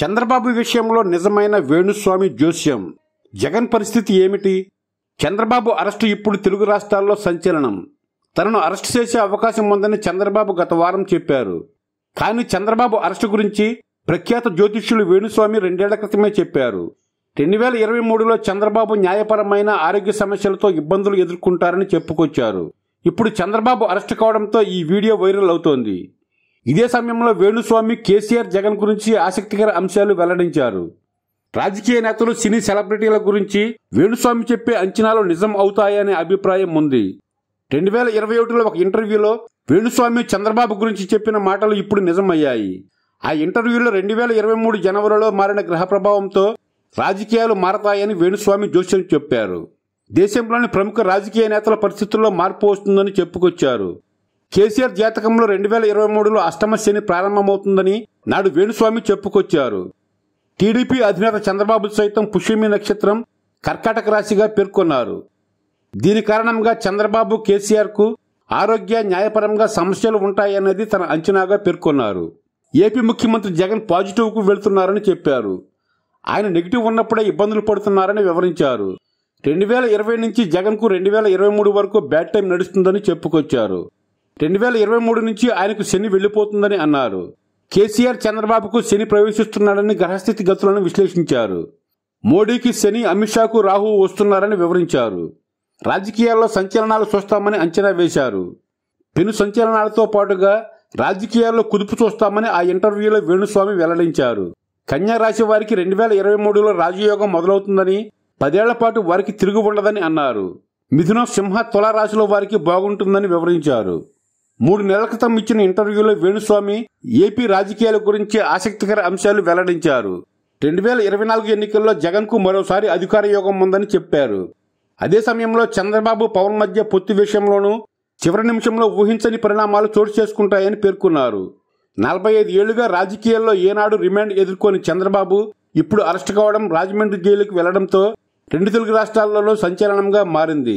చంద్రబాబు విషయంలో నిజమైన వేణుస్వామి జోస్యం జగన్ పరిస్థితి ఏమిటి చంద్రబాబు అరెస్టు ఇప్పుడు తెలుగు రాష్ట్రాల్లో సంచలనం తనను అరెస్టు చేసే అవకాశం ఉందని చంద్రబాబు గత వారం చెప్పారు కానీ చంద్రబాబు అరెస్టు గురించి ప్రఖ్యాత జ్యోతిష్యులు వేణుస్వామి రెండేళ్ల క్రితమే చెప్పారు రెండు వేల ఇరవై మూడులో చంద్రబాబు న్యాయపరమైన ఆరోగ్య సమస్యలతో ఇబ్బందులు ఎదుర్కొంటారని చెప్పుకొచ్చారు ఇప్పుడు చంద్రబాబు అరెస్టు కావడంతో ఈ వీడియో వైరల్ అవుతోంది ఇదే సమయంలో వేణుస్వామి కేసీఆర్ జగన్ గురించి ఆసక్తికర అంశాలు వెల్లడించారు రాజకీయ నేతలు సినీ సెలబ్రిటీల గురించి వేణుస్వామి చెప్పే అంచనాలు నిజం అవుతాయనే అభిప్రాయం ఉంది రెండు వేల ఇరవై ఒకటిలో ఒక ఇంటర్వ్యూలో వేణుస్వామి చంద్రబాబు గురించి చెప్పిన మాటలు ఇప్పుడు నిజమయ్యాయి ఆ ఇంటర్వ్యూలో రెండు వేల ఇరవై మూడు జనవరిలో మారిన గ్రహ ప్రభావంతో రాజకీయాలు మారతాయని వేణుస్వామి జోస్యం చెప్పారు దేశంలోని ప్రముఖ రాజకీయ నేతల పరిస్థితుల్లో మార్పు వస్తుందని చెప్పుకొచ్చారు కేసీఆర్ జాతకంలో రెండు వేల ఇరవై మూడులో అష్టమ శని ప్రారంభమవుతుందని నాడు వేణుస్వామి చెప్పుకొచ్చారు టీడీపీ అధినేత చంద్రబాబు సైతం పుష్యమి నక్షత్రం కర్కాటక రాశిగా పేర్కొన్నారు దీని కారణంగా చంద్రబాబు కేసీఆర్కు ఆరోగ్య న్యాయపరంగా సమస్యలు ఉంటాయన్నది తన అంచనాగా పేర్కొన్నారు ఏపీ ముఖ్యమంత్రి జగన్ పాజిటివ్కు వెళ్తున్నారని చెప్పారు ఆయన నెగిటివ్ ఉన్నప్పుడే ఇబ్బందులు పడుతున్నారని వివరించారు రెండు వేల ఇరవై నుంచి జగన్కు రెండు వేల ఇరవై మూడు వరకు బ్యాడ్ టైం నడుస్తుందని చెప్పుకొచ్చారు రెండు వేల ఇరవై మూడు నుంచి ఆయనకు శని వెళ్లిపోతుందని అన్నారు కేసీఆర్ చంద్రబాబుకు శని ప్రవేశిస్తున్నాడని గ్రహస్థితి గతులను విశ్లేషించారు మోడీకి శని అమిత్ షాకు రాహు వస్తున్నారని వివరించారు రాజకీయాల్లో సంచలనాలు చూస్తామని అంచనా వేశారు పెను సంచలనాలతో పాటుగా రాజకీయాల్లో కుదుపు చూస్తామని ఆ ఇంటర్వ్యూలో వేణుస్వామి వెల్లడించారు కన్యా రాశి వారికి రెండు వేల ఇరవై మూడులో రాజయోగం మొదలవుతుందని పదేళ్ల పాటు వారికి తిరుగు ఉండదని అన్నారు మిథునం సింహ తుల రాశిలో వారికి బాగుంటుందని వివరించారు మూడు నెలల క్రితం ఇచ్చిన ఇంటర్వ్యూలో వేణుస్వామి ఏపీ రాజకీయాల గురించి ఆసక్తికర అంశాలు వెల్లడించారు రెండు వేల ఇరవై నాలుగు ఎన్నికల్లో జగన్కు మరోసారి అధికార యోగం ఉందని చెప్పారు అదే సమయంలో చంద్రబాబు పవన్ మధ్య పొత్తు విషయంలోనూ చివరి నిమిషంలో ఊహించని పరిణామాలు చోటు చేసుకుంటాయని పేర్కొన్నారు నలభై ఐదు ఏళ్లుగా రాజకీయాల్లో ఏనాడు రిమాండ్ ఎదుర్కొని చంద్రబాబు ఇప్పుడు అరెస్ట్ కావడం రాజమండ్రి జైలుకు వెళ్లడంతో రెండు తెలుగు రాష్ట్రాలలో సంచలనంగా మారింది